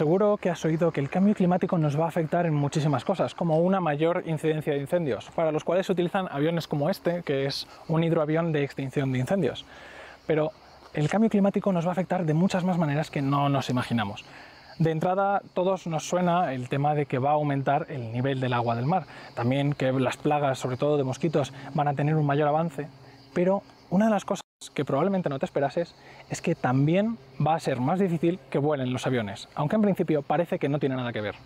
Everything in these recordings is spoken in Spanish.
Seguro que has oído que el cambio climático nos va a afectar en muchísimas cosas, como una mayor incidencia de incendios, para los cuales se utilizan aviones como este, que es un hidroavión de extinción de incendios. Pero el cambio climático nos va a afectar de muchas más maneras que no nos imaginamos. De entrada, todos nos suena el tema de que va a aumentar el nivel del agua del mar, también que las plagas, sobre todo de mosquitos, van a tener un mayor avance, pero una de las cosas que probablemente no te esperases es que también va a ser más difícil que vuelen los aviones, aunque en principio parece que no tiene nada que ver.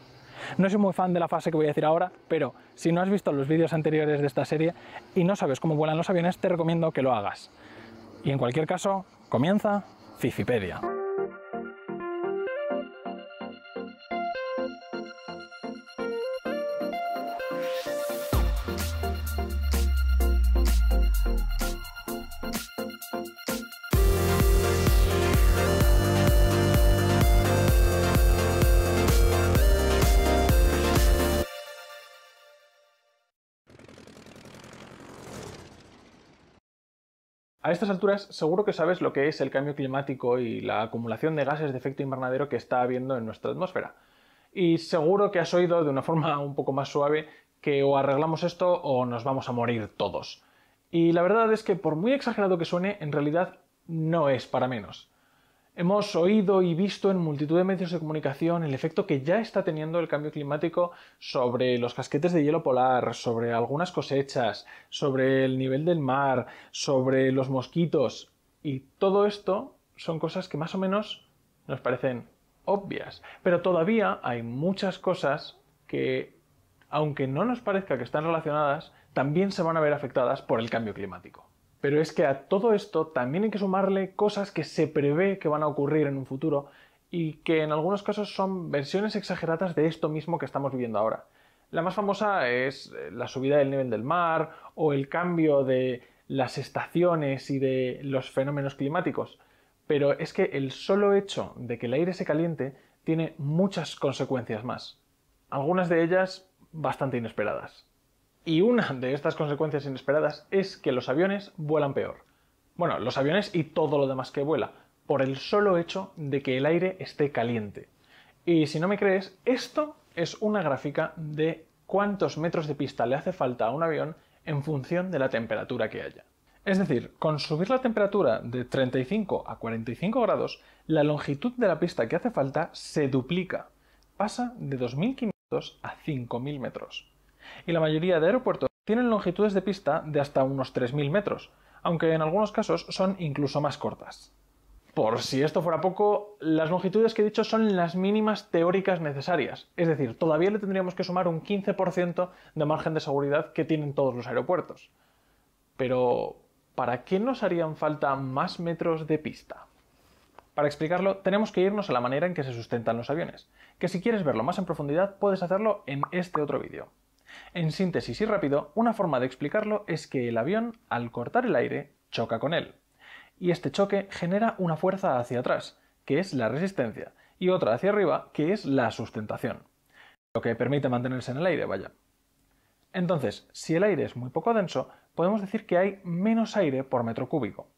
No soy muy fan de la fase que voy a decir ahora, pero si no has visto los vídeos anteriores de esta serie y no sabes cómo vuelan los aviones, te recomiendo que lo hagas. Y en cualquier caso, comienza Fizipedia. A estas alturas seguro que sabes lo que es el cambio climático y la acumulación de gases de efecto invernadero que está habiendo en nuestra atmósfera. Y seguro que has oído de una forma un poco más suave que o arreglamos esto o nos vamos a morir todos. Y la verdad es que por muy exagerado que suene, en realidad no es para menos. Hemos oído y visto en multitud de medios de comunicación el efecto que ya está teniendo el cambio climático sobre los casquetes de hielo polar, sobre algunas cosechas, sobre el nivel del mar, sobre los mosquitos. Y todo esto son cosas que más o menos nos parecen obvias. Pero todavía hay muchas cosas que, aunque no nos parezca que están relacionadas, también se van a ver afectadas por el cambio climático. Pero es que a todo esto también hay que sumarle cosas que se prevé que van a ocurrir en un futuro y que en algunos casos son versiones exageradas de esto mismo que estamos viviendo ahora. La más famosa es eh, la subida del nivel del mar o el cambio de las estaciones y de los fenómenos climáticos. Pero es que el solo hecho de que el aire se caliente tiene muchas consecuencias más. Algunas de ellas bastante inesperadas. Y una de estas consecuencias inesperadas es que los aviones vuelan peor. Bueno, los aviones y todo lo demás que vuela, por el solo hecho de que el aire esté caliente. Y si no me crees, esto es una gráfica de cuántos metros de pista le hace falta a un avión en función de la temperatura que haya. Es decir, con subir la temperatura de 35 a 45 grados, la longitud de la pista que hace falta se duplica. Pasa de 2.500 a 5.000 metros y la mayoría de aeropuertos tienen longitudes de pista de hasta unos 3.000 metros, aunque en algunos casos son incluso más cortas. Por si esto fuera poco, las longitudes que he dicho son las mínimas teóricas necesarias, es decir, todavía le tendríamos que sumar un 15% de margen de seguridad que tienen todos los aeropuertos. Pero, ¿para qué nos harían falta más metros de pista? Para explicarlo, tenemos que irnos a la manera en que se sustentan los aviones, que si quieres verlo más en profundidad puedes hacerlo en este otro vídeo. En síntesis y rápido, una forma de explicarlo es que el avión, al cortar el aire, choca con él. Y este choque genera una fuerza hacia atrás, que es la resistencia, y otra hacia arriba, que es la sustentación. Lo que permite mantenerse en el aire, vaya. Entonces, si el aire es muy poco denso, podemos decir que hay menos aire por metro cúbico.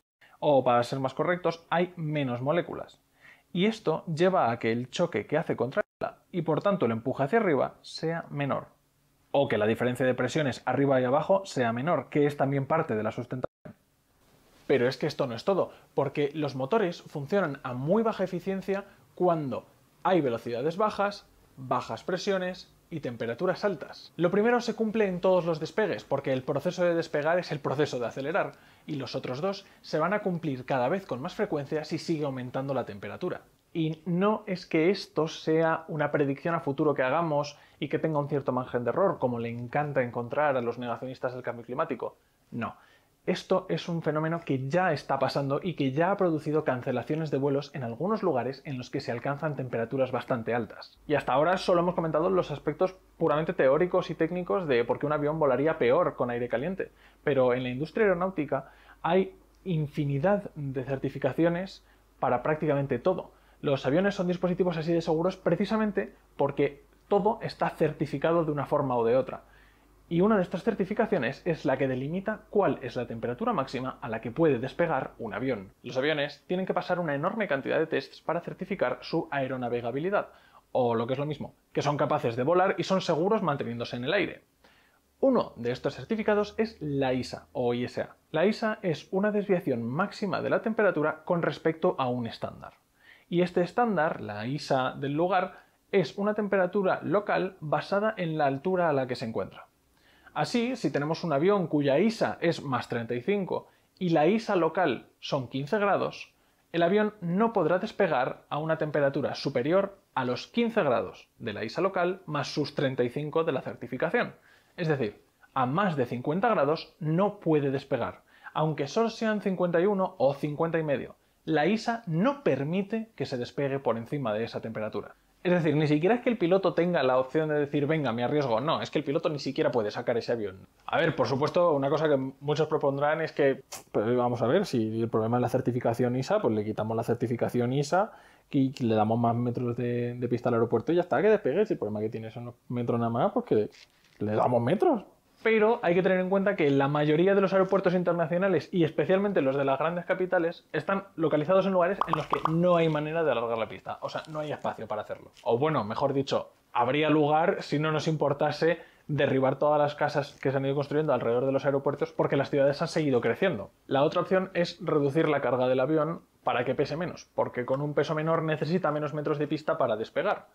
O, para ser más correctos, hay menos moléculas. Y esto lleva a que el choque que hace contra él y por tanto el empuje hacia arriba sea menor o que la diferencia de presiones arriba y abajo sea menor, que es también parte de la sustentación. Pero es que esto no es todo, porque los motores funcionan a muy baja eficiencia cuando hay velocidades bajas, bajas presiones y temperaturas altas. Lo primero se cumple en todos los despegues, porque el proceso de despegar es el proceso de acelerar, y los otros dos se van a cumplir cada vez con más frecuencia si sigue aumentando la temperatura. Y no es que esto sea una predicción a futuro que hagamos y que tenga un cierto margen de error, como le encanta encontrar a los negacionistas del cambio climático. No. Esto es un fenómeno que ya está pasando y que ya ha producido cancelaciones de vuelos en algunos lugares en los que se alcanzan temperaturas bastante altas. Y hasta ahora solo hemos comentado los aspectos puramente teóricos y técnicos de por qué un avión volaría peor con aire caliente, pero en la industria aeronáutica hay infinidad de certificaciones para prácticamente todo los aviones son dispositivos así de seguros precisamente porque todo está certificado de una forma o de otra. Y una de estas certificaciones es la que delimita cuál es la temperatura máxima a la que puede despegar un avión. Los aviones tienen que pasar una enorme cantidad de tests para certificar su aeronavegabilidad, o lo que es lo mismo, que son capaces de volar y son seguros manteniéndose en el aire. Uno de estos certificados es la ISA o ISA. La ISA es una desviación máxima de la temperatura con respecto a un estándar y este estándar, la ISA del lugar, es una temperatura local basada en la altura a la que se encuentra. Así, si tenemos un avión cuya ISA es más 35 y la ISA local son 15 grados, el avión no podrá despegar a una temperatura superior a los 15 grados de la ISA local más sus 35 de la certificación. Es decir, a más de 50 grados no puede despegar, aunque solo sean 51 o 50 y medio, la ISA no permite que se despegue por encima de esa temperatura. Es decir, ni siquiera es que el piloto tenga la opción de decir, venga, me arriesgo. No, es que el piloto ni siquiera puede sacar ese avión. A ver, por supuesto, una cosa que muchos propondrán es que, pues, vamos a ver, si el problema es la certificación ISA, pues le quitamos la certificación ISA y le damos más metros de, pista al aeropuerto y ya está, que despegue. Si el problema que tiene son metros nada más, pues que le damos metros pero hay que tener en cuenta que la mayoría de los aeropuertos internacionales y especialmente los de las grandes capitales están localizados en lugares en los que no hay manera de alargar la pista, o sea, no hay espacio para hacerlo. O bueno, mejor dicho, habría lugar si no nos importase derribar todas las casas que se han ido construyendo alrededor de los aeropuertos porque las ciudades han seguido creciendo. La otra opción es reducir la carga del avión para que pese menos, porque con un peso menor necesita menos metros de pista para despegar.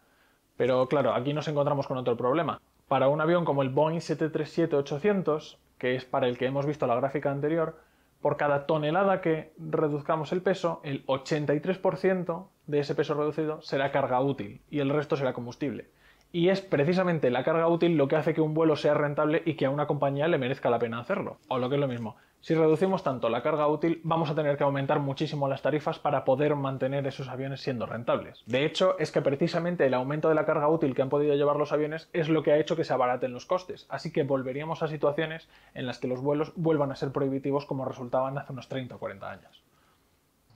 Pero claro, aquí nos encontramos con otro problema para un avión como el Boeing 737-800, que es para el que hemos visto la gráfica anterior, por cada tonelada que reduzcamos el peso, el 83% de ese peso reducido será carga útil y el resto será combustible. Y es precisamente la carga útil lo que hace que un vuelo sea rentable y que a una compañía le merezca la pena hacerlo. O lo que es lo mismo, si reducimos tanto la carga útil, vamos a tener que aumentar muchísimo las tarifas para poder mantener esos aviones siendo rentables. De hecho, es que precisamente el aumento de la carga útil que han podido llevar los aviones es lo que ha hecho que se abaraten los costes, así que volveríamos a situaciones en las que los vuelos vuelvan a ser prohibitivos como resultaban hace unos 30 o 40 años.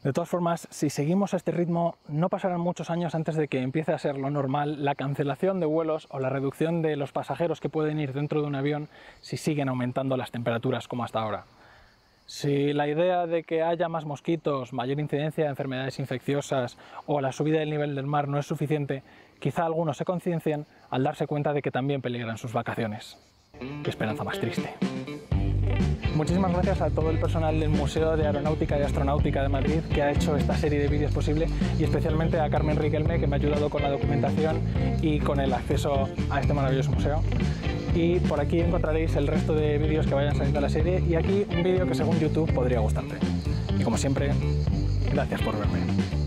De todas formas, si seguimos a este ritmo, no pasarán muchos años antes de que empiece a ser lo normal la cancelación de vuelos o la reducción de los pasajeros que pueden ir dentro de un avión si siguen aumentando las temperaturas como hasta ahora. Si la idea de que haya más mosquitos, mayor incidencia de enfermedades infecciosas o la subida del nivel del mar no es suficiente, quizá algunos se conciencien al darse cuenta de que también peligran sus vacaciones. Qué esperanza más triste. Muchísimas gracias a todo el personal del Museo de Aeronáutica y Astronáutica de Madrid que ha hecho esta serie de vídeos posible y especialmente a Carmen Riquelme que me ha ayudado con la documentación y con el acceso a este maravilloso museo y por aquí encontraréis el resto de vídeos que vayan saliendo a la serie y aquí un vídeo que según YouTube podría gustarte. Y como siempre, gracias por verme.